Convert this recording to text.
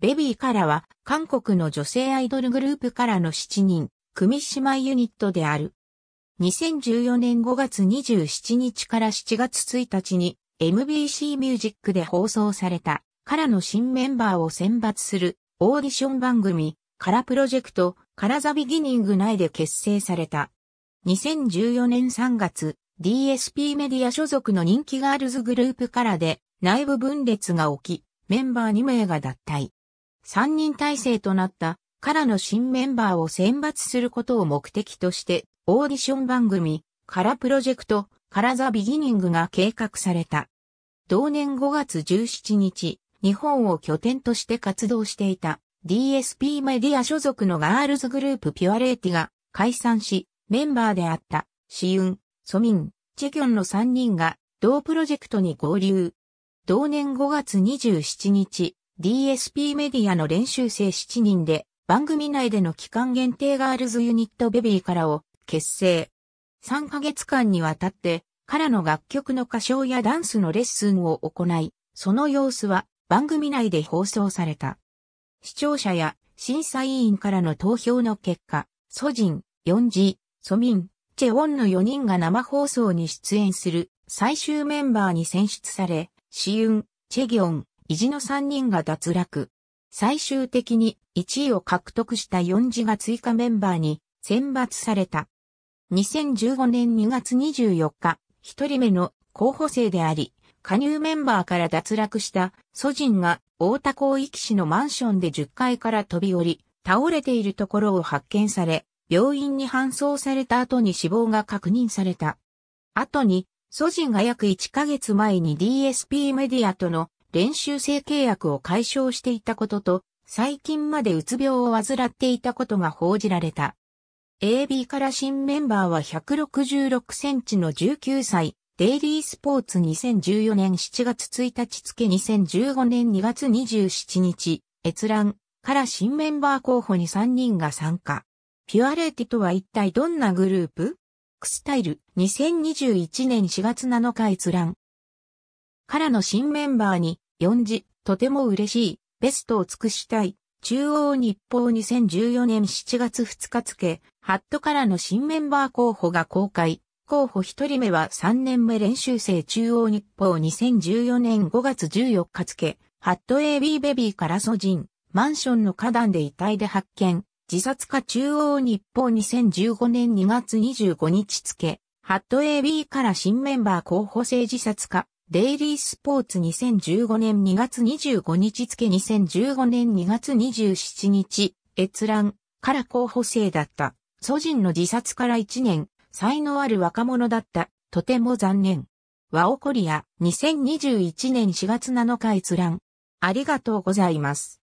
ベビーからは韓国の女性アイドルグループからの7人、組姉妹ユニットである。2014年5月27日から7月1日に MBC ミュージックで放送されたからの新メンバーを選抜するオーディション番組からプロジェクトからザビギニング内で結成された。2014年3月 DSP メディア所属の人気ガールズグループからで内部分裂が起きメンバー2名が脱退。3人体制となったからの新メンバーを選抜することを目的として、オーディション番組、からプロジェクト、からザ・ビギニングが計画された。同年5月17日、日本を拠点として活動していた DSP メディア所属のガールズグループピュアレーティが解散し、メンバーであったシウン、ソミン、チェギョンの3人が同プロジェクトに合流。同年5月27日、DSP メディアの練習生7人で番組内での期間限定ガールズユニットベビーからを結成。3ヶ月間にわたってカラの楽曲の歌唱やダンスのレッスンを行い、その様子は番組内で放送された。視聴者や審査委員からの投票の結果、ソジン、ヨンジ、ソミン、チェオンの4人が生放送に出演する最終メンバーに選出され、シユン、チェギョン、意地の3人が脱落。最終的に1位を獲得した4次が追加メンバーに選抜された。2015年2月24日、一人目の候補生であり、加入メンバーから脱落したソジンが大田広域市のマンションで10階から飛び降り、倒れているところを発見され、病院に搬送された後に死亡が確認された。後に、ソジンが約1ヶ月前に DSP メディアとの練習生契約を解消していたことと、最近までうつ病を患っていたことが報じられた。AB から新メンバーは166センチの19歳、デイリースポーツ2014年7月1日付2015年2月27日、閲覧から新メンバー候補に3人が参加。ピュアレーティとは一体どんなグループクスタイル2021年4月7日閲覧からの新メンバーに4字、とても嬉しい、ベストを尽くしたい、中央日報2014年7月2日付、ハットからの新メンバー候補が公開。候補1人目は3年目練習生中央日報2014年5月14日付、ハット AB ベビーから素人、マンションの花壇で遺体で発見、自殺か中央日報2015年2月25日付、ハット AB から新メンバー候補生自殺か、デイリースポーツ2015年2月25日付2015年2月27日、閲覧から候補生だった。祖人の自殺から1年、才能ある若者だった。とても残念。ワオコリア2021年4月7日閲覧。ありがとうございます。